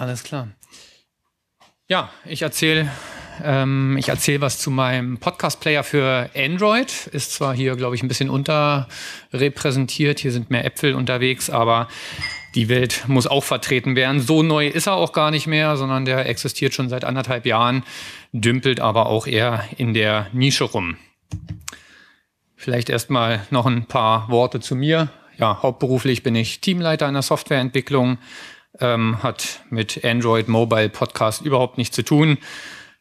Alles klar. Ja, ich erzähle ähm, ich erzähle was zu meinem Podcast-Player für Android. Ist zwar hier, glaube ich, ein bisschen unterrepräsentiert. Hier sind mehr Äpfel unterwegs, aber die Welt muss auch vertreten werden. So neu ist er auch gar nicht mehr, sondern der existiert schon seit anderthalb Jahren, dümpelt aber auch eher in der Nische rum. Vielleicht erstmal noch ein paar Worte zu mir. Ja, hauptberuflich bin ich Teamleiter in der Softwareentwicklung ähm, hat mit Android Mobile Podcast überhaupt nichts zu tun.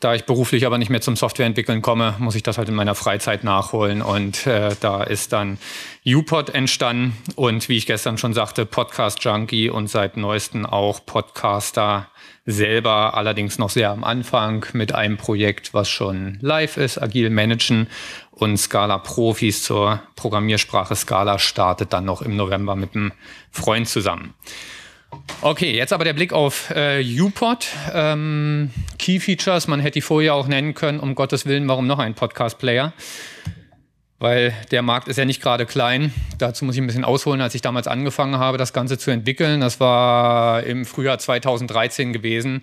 Da ich beruflich aber nicht mehr zum Softwareentwickeln komme, muss ich das halt in meiner Freizeit nachholen. Und äh, da ist dann UPod entstanden und wie ich gestern schon sagte, Podcast Junkie und seit neuestem auch Podcaster selber, allerdings noch sehr am Anfang mit einem Projekt, was schon live ist, Agil Managen und Scala Profis zur Programmiersprache Scala startet dann noch im November mit einem Freund zusammen. Okay, jetzt aber der Blick auf äh, UPod. Ähm, Key Features, man hätte die Folie auch nennen können, um Gottes Willen, warum noch ein Podcast-Player? Weil der Markt ist ja nicht gerade klein. Dazu muss ich ein bisschen ausholen, als ich damals angefangen habe, das Ganze zu entwickeln. Das war im Frühjahr 2013 gewesen.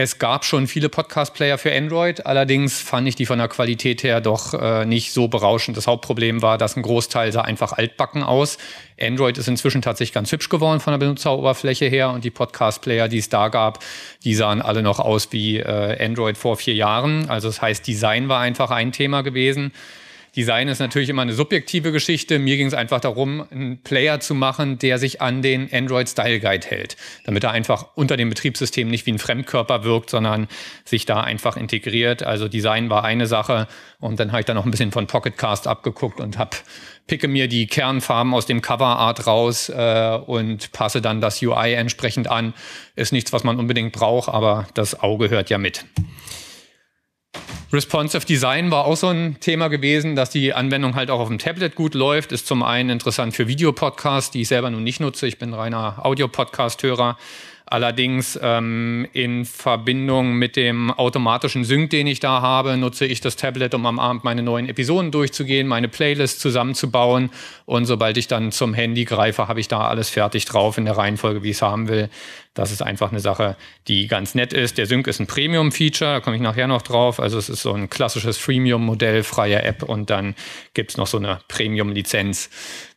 Es gab schon viele Podcast-Player für Android, allerdings fand ich die von der Qualität her doch äh, nicht so berauschend. Das Hauptproblem war, dass ein Großteil sah einfach altbacken aus. Android ist inzwischen tatsächlich ganz hübsch geworden von der Benutzeroberfläche her und die Podcast-Player, die es da gab, die sahen alle noch aus wie äh, Android vor vier Jahren. Also das heißt, Design war einfach ein Thema gewesen. Design ist natürlich immer eine subjektive Geschichte. Mir ging es einfach darum, einen Player zu machen, der sich an den Android Style Guide hält, damit er einfach unter dem Betriebssystem nicht wie ein Fremdkörper wirkt, sondern sich da einfach integriert. Also Design war eine Sache und dann habe ich da noch ein bisschen von Pocket Cast abgeguckt und habe picke mir die Kernfarben aus dem Cover Art raus äh, und passe dann das UI entsprechend an. Ist nichts, was man unbedingt braucht, aber das Auge hört ja mit. Responsive Design war auch so ein Thema gewesen, dass die Anwendung halt auch auf dem Tablet gut läuft. Ist zum einen interessant für Videopodcasts, die ich selber nun nicht nutze. Ich bin reiner Audio-Podcast-Hörer. Allerdings ähm, in Verbindung mit dem automatischen Sync, den ich da habe, nutze ich das Tablet, um am Abend meine neuen Episoden durchzugehen, meine Playlist zusammenzubauen. Und sobald ich dann zum Handy greife, habe ich da alles fertig drauf in der Reihenfolge, wie ich es haben will. Das ist einfach eine Sache, die ganz nett ist. Der Sync ist ein Premium-Feature, da komme ich nachher noch drauf. Also es ist so ein klassisches Freemium-Modell, freie App und dann gibt es noch so eine Premium-Lizenz.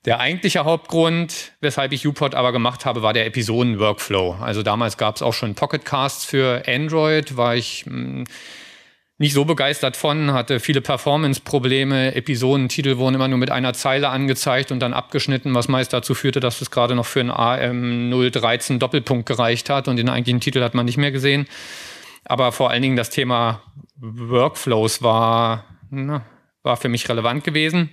Der eigentliche Hauptgrund, weshalb ich UPod aber gemacht habe, war der Episoden-Workflow. Also damals gab es auch schon Pocketcasts für Android, war ich... Mh, hm, nicht so begeistert von, hatte viele Performance-Probleme, Episodentitel wurden immer nur mit einer Zeile angezeigt und dann abgeschnitten, was meist dazu führte, dass es gerade noch für einen AM013 Doppelpunkt gereicht hat und den eigentlichen Titel hat man nicht mehr gesehen. Aber vor allen Dingen das Thema Workflows war, na, war für mich relevant gewesen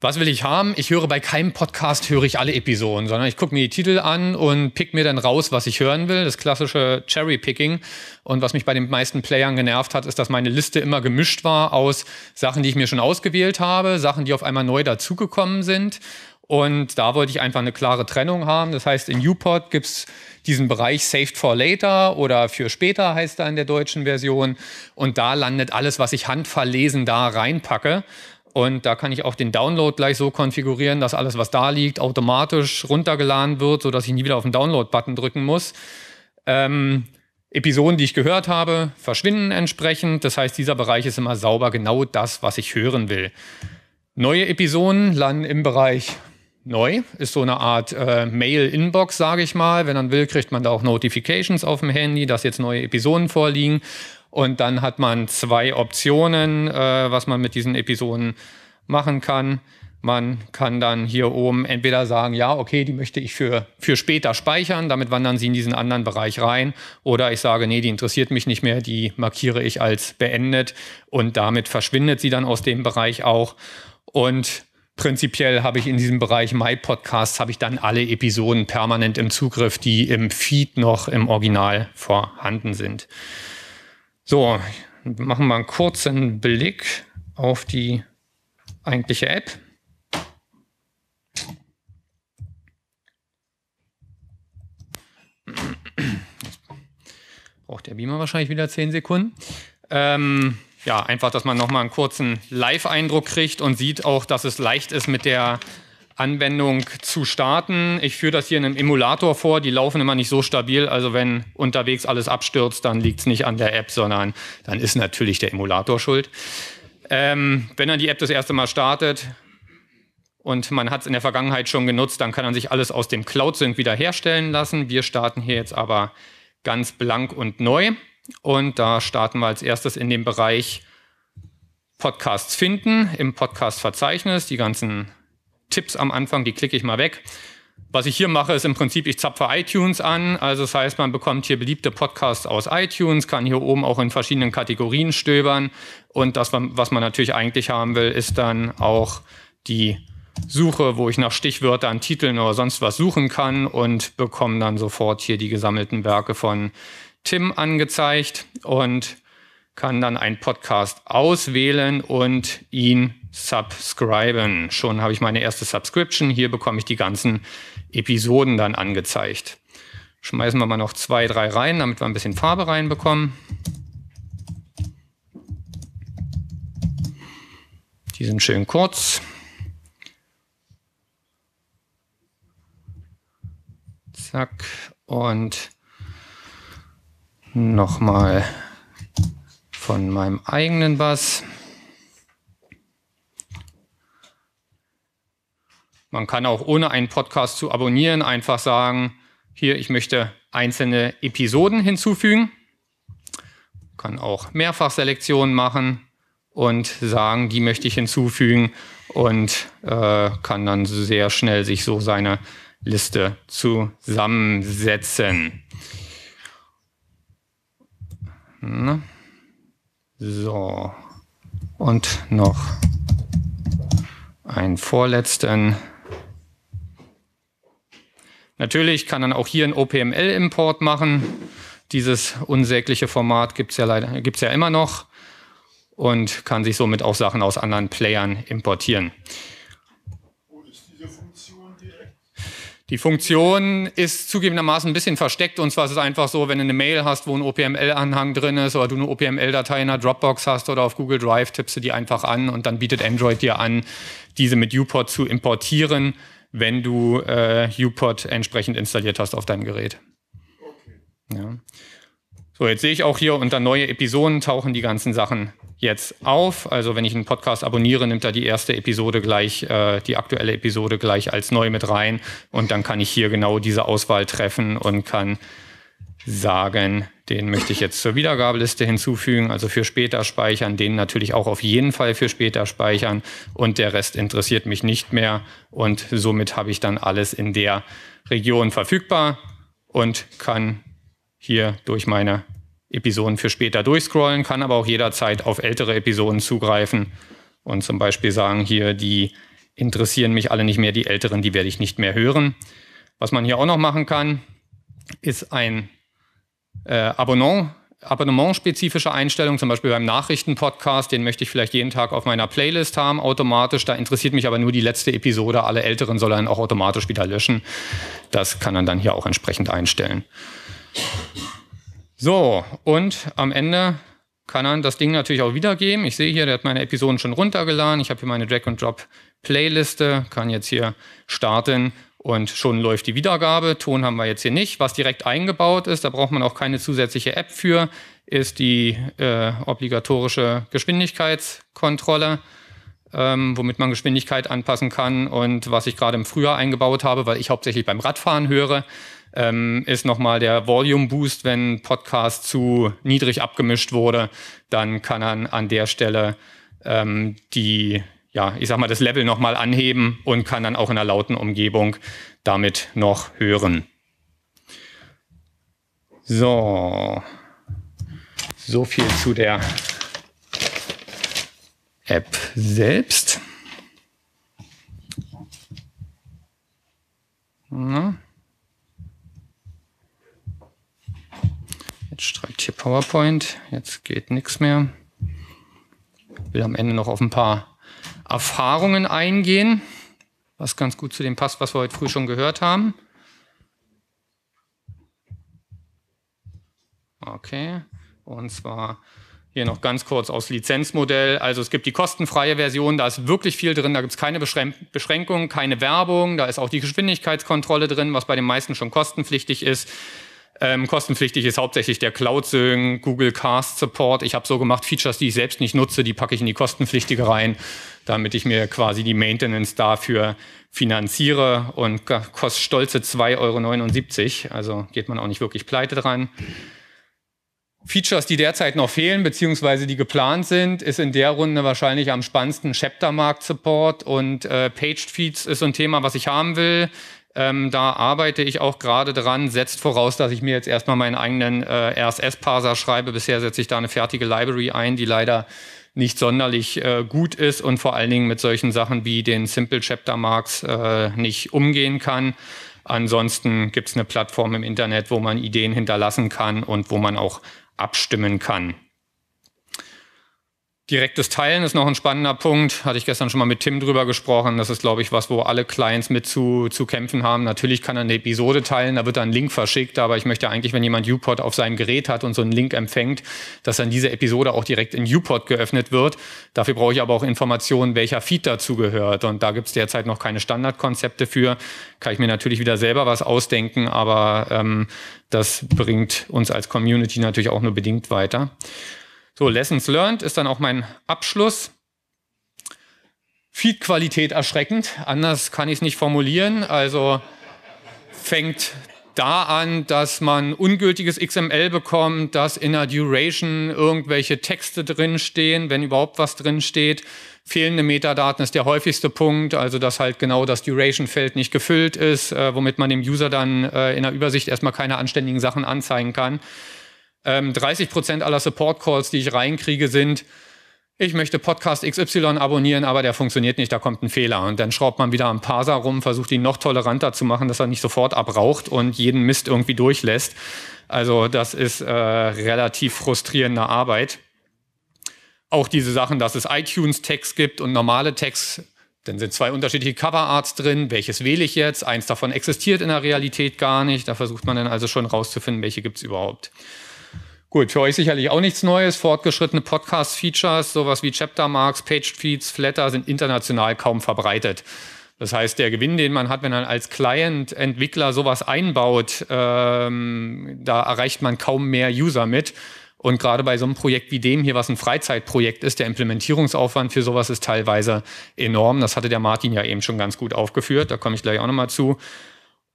was will ich haben? Ich höre bei keinem Podcast, höre ich alle Episoden, sondern ich gucke mir die Titel an und pick mir dann raus, was ich hören will. Das klassische Cherry-Picking. Und was mich bei den meisten Playern genervt hat, ist, dass meine Liste immer gemischt war aus Sachen, die ich mir schon ausgewählt habe, Sachen, die auf einmal neu dazugekommen sind. Und da wollte ich einfach eine klare Trennung haben. Das heißt, in Upod gibt es diesen Bereich Saved for Later oder für später heißt er in der deutschen Version. Und da landet alles, was ich handverlesen da reinpacke. Und da kann ich auch den Download gleich so konfigurieren, dass alles, was da liegt, automatisch runtergeladen wird, sodass ich nie wieder auf den Download-Button drücken muss. Ähm, Episoden, die ich gehört habe, verschwinden entsprechend. Das heißt, dieser Bereich ist immer sauber genau das, was ich hören will. Neue Episoden landen im Bereich neu, ist so eine Art äh, Mail-Inbox, sage ich mal. Wenn man will, kriegt man da auch Notifications auf dem Handy, dass jetzt neue Episoden vorliegen. Und dann hat man zwei Optionen, äh, was man mit diesen Episoden machen kann. Man kann dann hier oben entweder sagen, ja, okay, die möchte ich für, für später speichern, damit wandern sie in diesen anderen Bereich rein. Oder ich sage, nee, die interessiert mich nicht mehr, die markiere ich als beendet und damit verschwindet sie dann aus dem Bereich auch. Und prinzipiell habe ich in diesem Bereich My Podcasts, habe ich dann alle Episoden permanent im Zugriff, die im Feed noch im Original vorhanden sind. So, machen wir einen kurzen Blick auf die eigentliche App. braucht der Beamer wahrscheinlich wieder 10 Sekunden. Ähm, ja, einfach, dass man nochmal einen kurzen Live-Eindruck kriegt und sieht auch, dass es leicht ist, mit der Anwendung zu starten. Ich führe das hier in einem Emulator vor, die laufen immer nicht so stabil. Also wenn unterwegs alles abstürzt, dann liegt es nicht an der App, sondern dann ist natürlich der Emulator schuld. Ähm, wenn dann die App das erste Mal startet und man hat es in der Vergangenheit schon genutzt, dann kann man sich alles aus dem Cloud Sync wieder herstellen lassen. Wir starten hier jetzt aber ganz blank und neu. Und da starten wir als erstes in dem Bereich Podcasts finden, im Podcast-Verzeichnis, die ganzen Tipps am Anfang, die klicke ich mal weg. Was ich hier mache, ist im Prinzip, ich zapfe iTunes an. Also das heißt, man bekommt hier beliebte Podcasts aus iTunes, kann hier oben auch in verschiedenen Kategorien stöbern. Und das, was man natürlich eigentlich haben will, ist dann auch die Suche, wo ich nach Stichwörtern, Titeln oder sonst was suchen kann und bekomme dann sofort hier die gesammelten Werke von Tim angezeigt. Und kann dann einen Podcast auswählen und ihn subscriben. Schon habe ich meine erste Subscription. Hier bekomme ich die ganzen Episoden dann angezeigt. Schmeißen wir mal noch zwei, drei rein, damit wir ein bisschen Farbe reinbekommen. Die sind schön kurz. Zack. Und nochmal von meinem eigenen Bass. Man kann auch ohne einen Podcast zu abonnieren einfach sagen, hier, ich möchte einzelne Episoden hinzufügen. kann auch Mehrfachselektionen machen und sagen, die möchte ich hinzufügen und äh, kann dann sehr schnell sich so seine Liste zusammensetzen. Na? So. Und noch einen vorletzten. Natürlich kann man auch hier einen OPML-Import machen. Dieses unsägliche Format gibt es ja, leider, gibt's ja immer noch und kann sich somit auch Sachen aus anderen Playern importieren. Die Funktion ist zugegebenermaßen ein bisschen versteckt und zwar ist es einfach so, wenn du eine Mail hast, wo ein OPML-Anhang drin ist oder du eine OPML-Datei in einer Dropbox hast oder auf Google Drive, tippst du die einfach an und dann bietet Android dir an, diese mit UPort zu importieren, wenn du äh, UPort entsprechend installiert hast auf deinem Gerät. Okay. Ja. So, jetzt sehe ich auch hier unter neue Episoden tauchen die ganzen Sachen jetzt auf. Also wenn ich einen Podcast abonniere, nimmt er die erste Episode gleich, äh, die aktuelle Episode gleich als neu mit rein. Und dann kann ich hier genau diese Auswahl treffen und kann sagen, den möchte ich jetzt zur Wiedergabeliste hinzufügen, also für später speichern, den natürlich auch auf jeden Fall für später speichern und der Rest interessiert mich nicht mehr und somit habe ich dann alles in der Region verfügbar und kann hier durch meine Episoden für später durchscrollen, kann aber auch jederzeit auf ältere Episoden zugreifen und zum Beispiel sagen, hier, die interessieren mich alle nicht mehr, die älteren, die werde ich nicht mehr hören. Was man hier auch noch machen kann, ist ein äh, Abonnement, Abonnement-spezifische Einstellung, zum Beispiel beim Nachrichten-Podcast, den möchte ich vielleicht jeden Tag auf meiner Playlist haben, automatisch. Da interessiert mich aber nur die letzte Episode. Alle älteren soll er dann auch automatisch wieder löschen. Das kann man dann hier auch entsprechend einstellen. So, und am Ende kann man das Ding natürlich auch wiedergeben. Ich sehe hier, der hat meine Episoden schon runtergeladen. Ich habe hier meine Drag-and-Drop-Playliste, kann jetzt hier starten und schon läuft die Wiedergabe. Ton haben wir jetzt hier nicht. Was direkt eingebaut ist, da braucht man auch keine zusätzliche App für, ist die äh, obligatorische Geschwindigkeitskontrolle, ähm, womit man Geschwindigkeit anpassen kann. Und was ich gerade im Frühjahr eingebaut habe, weil ich hauptsächlich beim Radfahren höre, ähm, ist nochmal der Volume Boost, wenn ein Podcast zu niedrig abgemischt wurde, dann kann er an der Stelle ähm, die, ja, ich sag mal, das Level nochmal anheben und kann dann auch in einer lauten Umgebung damit noch hören. So, so viel zu der App selbst. welche PowerPoint. Jetzt geht nichts mehr. Ich will am Ende noch auf ein paar Erfahrungen eingehen, was ganz gut zu dem passt, was wir heute früh schon gehört haben. Okay, und zwar hier noch ganz kurz aus Lizenzmodell. Also es gibt die kostenfreie Version, da ist wirklich viel drin, da gibt es keine Beschränkungen, keine Werbung, da ist auch die Geschwindigkeitskontrolle drin, was bei den meisten schon kostenpflichtig ist. Ähm, kostenpflichtig ist hauptsächlich der Cloud-Sync, Google Cast Support. Ich habe so gemacht, Features, die ich selbst nicht nutze, die packe ich in die kostenpflichtige rein, damit ich mir quasi die Maintenance dafür finanziere und kostet stolze 2,79 Euro. Also geht man auch nicht wirklich pleite dran. Features, die derzeit noch fehlen, beziehungsweise die geplant sind, ist in der Runde wahrscheinlich am spannendsten Chapter Chaptermarkt Support und äh, Paged Feeds ist so ein Thema, was ich haben will. Ähm, da arbeite ich auch gerade dran, setzt voraus, dass ich mir jetzt erstmal meinen eigenen äh, RSS-Parser schreibe. Bisher setze ich da eine fertige Library ein, die leider nicht sonderlich äh, gut ist und vor allen Dingen mit solchen Sachen wie den Simple Chapter Marks äh, nicht umgehen kann. Ansonsten gibt es eine Plattform im Internet, wo man Ideen hinterlassen kann und wo man auch abstimmen kann. Direktes Teilen ist noch ein spannender Punkt. Hatte ich gestern schon mal mit Tim drüber gesprochen. Das ist, glaube ich, was, wo alle Clients mit zu, zu kämpfen haben. Natürlich kann er eine Episode teilen, da wird dann ein Link verschickt. Aber ich möchte eigentlich, wenn jemand UPod auf seinem Gerät hat und so einen Link empfängt, dass dann diese Episode auch direkt in UPod geöffnet wird. Dafür brauche ich aber auch Informationen, welcher Feed dazu gehört. Und da gibt es derzeit noch keine Standardkonzepte für. Kann ich mir natürlich wieder selber was ausdenken, aber ähm, das bringt uns als Community natürlich auch nur bedingt weiter. So, Lessons Learned ist dann auch mein Abschluss. Feedqualität erschreckend, anders kann ich es nicht formulieren. Also fängt da an, dass man ungültiges XML bekommt, dass in der Duration irgendwelche Texte drinstehen, wenn überhaupt was drinsteht. Fehlende Metadaten ist der häufigste Punkt, also dass halt genau das Duration-Feld nicht gefüllt ist, äh, womit man dem User dann äh, in der Übersicht erstmal keine anständigen Sachen anzeigen kann. Ähm, 30 Prozent aller Support-Calls, die ich reinkriege, sind, ich möchte Podcast XY abonnieren, aber der funktioniert nicht, da kommt ein Fehler. Und dann schraubt man wieder am Parser rum, versucht ihn noch toleranter zu machen, dass er nicht sofort abraucht und jeden Mist irgendwie durchlässt. Also das ist äh, relativ frustrierende Arbeit. Auch diese Sachen, dass es iTunes-Tags gibt und normale Tags, dann sind zwei unterschiedliche Coverarts drin. Welches wähle ich jetzt? Eins davon existiert in der Realität gar nicht. Da versucht man dann also schon rauszufinden, welche gibt es überhaupt. Gut, für euch sicherlich auch nichts Neues. Fortgeschrittene Podcast-Features, sowas wie Chapter-Marks, Page-Feeds, Flatter sind international kaum verbreitet. Das heißt, der Gewinn, den man hat, wenn man als Client-Entwickler sowas einbaut, ähm, da erreicht man kaum mehr User mit. Und gerade bei so einem Projekt wie dem hier, was ein Freizeitprojekt ist, der Implementierungsaufwand für sowas ist teilweise enorm. Das hatte der Martin ja eben schon ganz gut aufgeführt. Da komme ich gleich auch nochmal zu.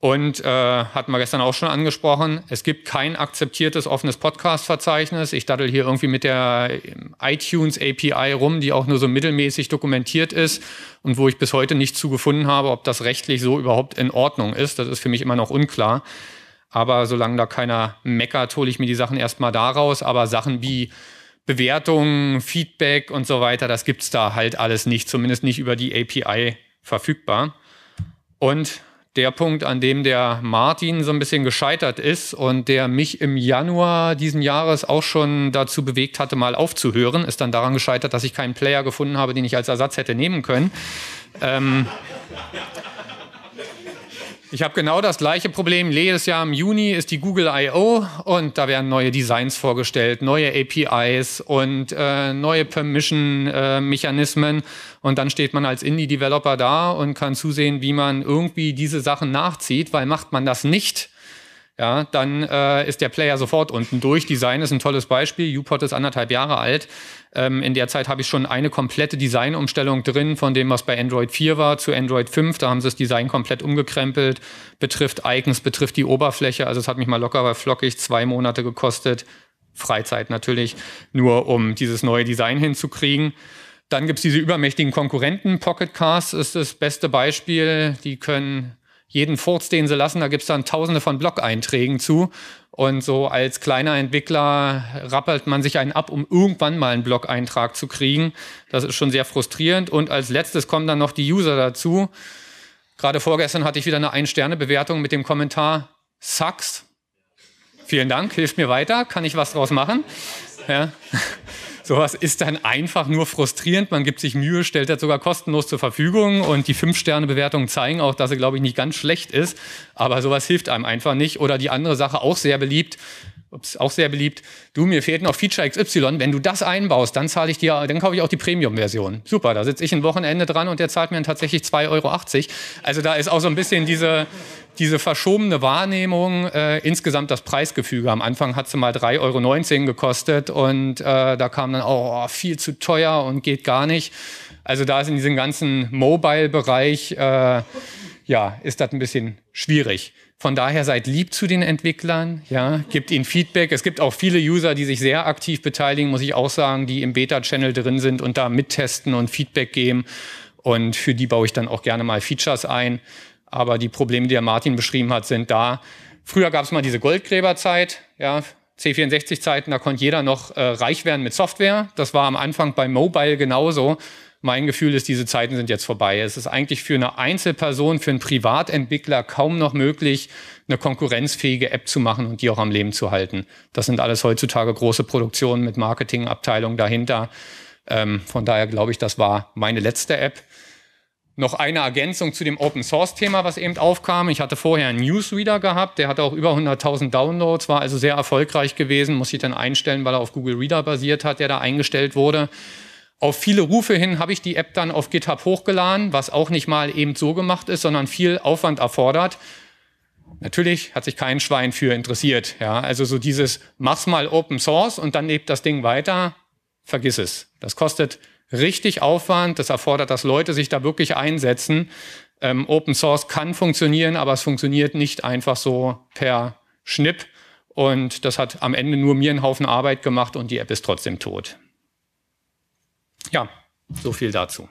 Und äh, hatten wir gestern auch schon angesprochen, es gibt kein akzeptiertes offenes Podcast-Verzeichnis. Ich daddel hier irgendwie mit der ähm, iTunes API rum, die auch nur so mittelmäßig dokumentiert ist und wo ich bis heute nicht zugefunden habe, ob das rechtlich so überhaupt in Ordnung ist. Das ist für mich immer noch unklar. Aber solange da keiner meckert, hole ich mir die Sachen erstmal daraus. Aber Sachen wie Bewertungen, Feedback und so weiter, das gibt's da halt alles nicht, zumindest nicht über die API verfügbar. Und der Punkt, an dem der Martin so ein bisschen gescheitert ist und der mich im Januar diesen Jahres auch schon dazu bewegt hatte, mal aufzuhören, ist dann daran gescheitert, dass ich keinen Player gefunden habe, den ich als Ersatz hätte nehmen können. Ähm, ich habe genau das gleiche Problem. Jedes Jahr im Juni ist die Google I.O. und da werden neue Designs vorgestellt, neue APIs und äh, neue Permission-Mechanismen. Äh, und dann steht man als Indie-Developer da und kann zusehen, wie man irgendwie diese Sachen nachzieht, weil macht man das nicht, ja, dann äh, ist der Player sofort unten durch. Design ist ein tolles Beispiel. UPOT ist anderthalb Jahre alt. Ähm, in der Zeit habe ich schon eine komplette Designumstellung drin, von dem, was bei Android 4 war, zu Android 5. Da haben sie das Design komplett umgekrempelt. Betrifft Icons, betrifft die Oberfläche. Also es hat mich mal locker bei flockig zwei Monate gekostet. Freizeit natürlich, nur um dieses neue Design hinzukriegen. Dann gibt es diese übermächtigen Konkurrenten. Pocket Cars ist das beste Beispiel. Die können jeden Furz, den sie lassen, da gibt es dann tausende von Blog-Einträgen zu. Und so als kleiner Entwickler rappelt man sich einen ab, um irgendwann mal einen Blog-Eintrag zu kriegen. Das ist schon sehr frustrierend. Und als letztes kommen dann noch die User dazu. Gerade vorgestern hatte ich wieder eine Ein-Sterne-Bewertung mit dem Kommentar Sucks. Vielen Dank, hilft mir weiter, kann ich was draus machen? Ja sowas ist dann einfach nur frustrierend. Man gibt sich Mühe, stellt das sogar kostenlos zur Verfügung und die Fünf-Sterne-Bewertungen zeigen auch, dass sie, glaube ich, nicht ganz schlecht ist. Aber sowas hilft einem einfach nicht. Oder die andere Sache, auch sehr beliebt, ist auch sehr beliebt. Du, mir fehlt noch Feature XY. Wenn du das einbaust, dann zahle ich dir, dann kaufe ich auch die Premium-Version. Super, da sitze ich ein Wochenende dran und der zahlt mir dann tatsächlich 2,80 Euro. Also da ist auch so ein bisschen diese, diese verschobene Wahrnehmung, äh, insgesamt das Preisgefüge. Am Anfang hat sie mal 3,19 Euro gekostet und äh, da kam dann, oh, viel zu teuer und geht gar nicht. Also da ist in diesem ganzen Mobile-Bereich äh, ja, ist das ein bisschen schwierig. Von daher seid lieb zu den Entwicklern, ja, gebt ihnen Feedback. Es gibt auch viele User, die sich sehr aktiv beteiligen, muss ich auch sagen, die im Beta-Channel drin sind und da mittesten und Feedback geben. Und für die baue ich dann auch gerne mal Features ein. Aber die Probleme, die der Martin beschrieben hat, sind da. Früher gab es mal diese Goldgräberzeit, ja, C64-Zeiten, da konnte jeder noch äh, reich werden mit Software. Das war am Anfang bei Mobile genauso. Mein Gefühl ist, diese Zeiten sind jetzt vorbei. Es ist eigentlich für eine Einzelperson, für einen Privatentwickler kaum noch möglich, eine konkurrenzfähige App zu machen und die auch am Leben zu halten. Das sind alles heutzutage große Produktionen mit Marketingabteilung dahinter. Ähm, von daher glaube ich, das war meine letzte App. Noch eine Ergänzung zu dem Open Source Thema, was eben aufkam. Ich hatte vorher einen Newsreader gehabt, der hatte auch über 100.000 Downloads, war also sehr erfolgreich gewesen, muss ich dann einstellen, weil er auf Google Reader basiert hat, der da eingestellt wurde. Auf viele Rufe hin habe ich die App dann auf GitHub hochgeladen, was auch nicht mal eben so gemacht ist, sondern viel Aufwand erfordert. Natürlich hat sich kein Schwein für interessiert. Ja, also so dieses, mach's mal Open Source und dann lebt das Ding weiter, vergiss es. Das kostet richtig Aufwand, das erfordert, dass Leute sich da wirklich einsetzen. Ähm, Open Source kann funktionieren, aber es funktioniert nicht einfach so per Schnipp. Und das hat am Ende nur mir einen Haufen Arbeit gemacht und die App ist trotzdem tot. Ja, so viel dazu.